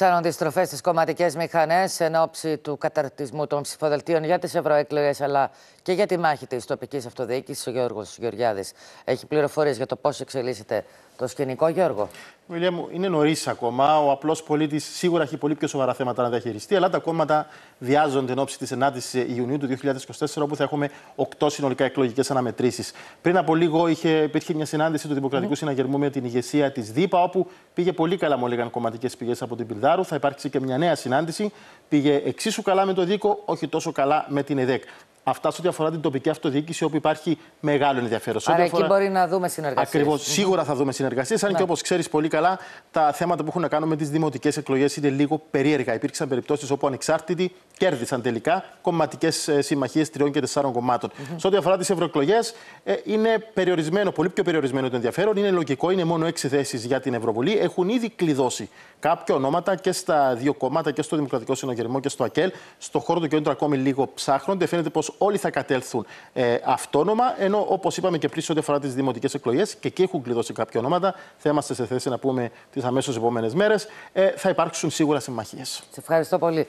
Ξάνονται στροφές στις κομματικές μηχανές εν ώψη του καταρτισμού των ψηφοδελτίων για τις ευρωεκλογές αλλά και για τη μάχη της τοπικής αυτοδιοίκησης. Ο Γιώργος Γεωργιάδης έχει πληροφορίες για το πώς εξελίσσεται το σκηνικό, Γιώργο. Μιλία μου, είναι νωρίς ακόμα. Ο απλός πολίτης σίγουρα έχει πολύ πιο σοβαρά θέματα να διαχειριστεί, αλλά τα κόμματα βιάζονται εν ώψη της 9η Ιουνίου του 2024, όπου θα έχουμε 8 συνολικά εκλογικές αναμετρήσεις. Πριν από λίγο είχε, υπήρχε μια συνάντηση του Δημοκρατικού mm. Συναγερμού με την ηγεσία της ΔΥΠΑ, όπου πήγε πολύ καλά, μου έλεγαν κομματικές πηγές από την θα υπάρξει και μια νέα συνάντηση. Πήγε εξίσου καλά με το Δίκο, όχι τόσο καλά με την ΕΔΕΚ. Αυτά σε ό,τι αφορά την τοπική αυτοδιοίκηση, όπου υπάρχει μεγάλο ενδιαφέρον. Άρα εκεί μπορεί να δούμε συνεργασίες. Ακριβώς. Σίγουρα θα δούμε συνεργασίες, αν ναι. και όπως ξέρεις πολύ καλά, τα θέματα που έχουν να κάνουν με τις δημοτικές εκλογές είναι λίγο περίεργα. Υπήρξαν περιπτώσεις όπου ανεξάρτητοι κέρδισαν τελικά κομματικές ε, συμμαχίες τριών και τεσσάρων κομμάτων. Mm -hmm. Σε ό,τι αφορά τις ευρωεκλογές, ε, είναι περιορισμένο, πολύ πιο περιορισμένο το ενδιαφέρον. Είναι λογικό, είναι μόνο έξι θέσεις για την Ευρωβουλή. Έχουν ήδη κλειδώσει κάποια ονόματα και στα δύο κόμματα, και στο Δημοκρατικό Συναγερμό και στο ΑΚΕΛ. Στο χώρο του κέντρου ακόμη λίγο ψάχνονται. Φαίνεται πως όλοι θα κατέλθουν ε, αυτόνομα. Ενώ όπως είπαμε και πριν, σε ό,τι αφορά τις δημοτικές εκλογές, και εκεί έχουν κλειδώσει κάποια ονόματα, θα είμαστε σε θέση να πούμε τις αμέσως επόμενες μέρες, ε, θα υπάρξουν σίγουρα συμμαχίες. Σε ευχαριστώ πολύ.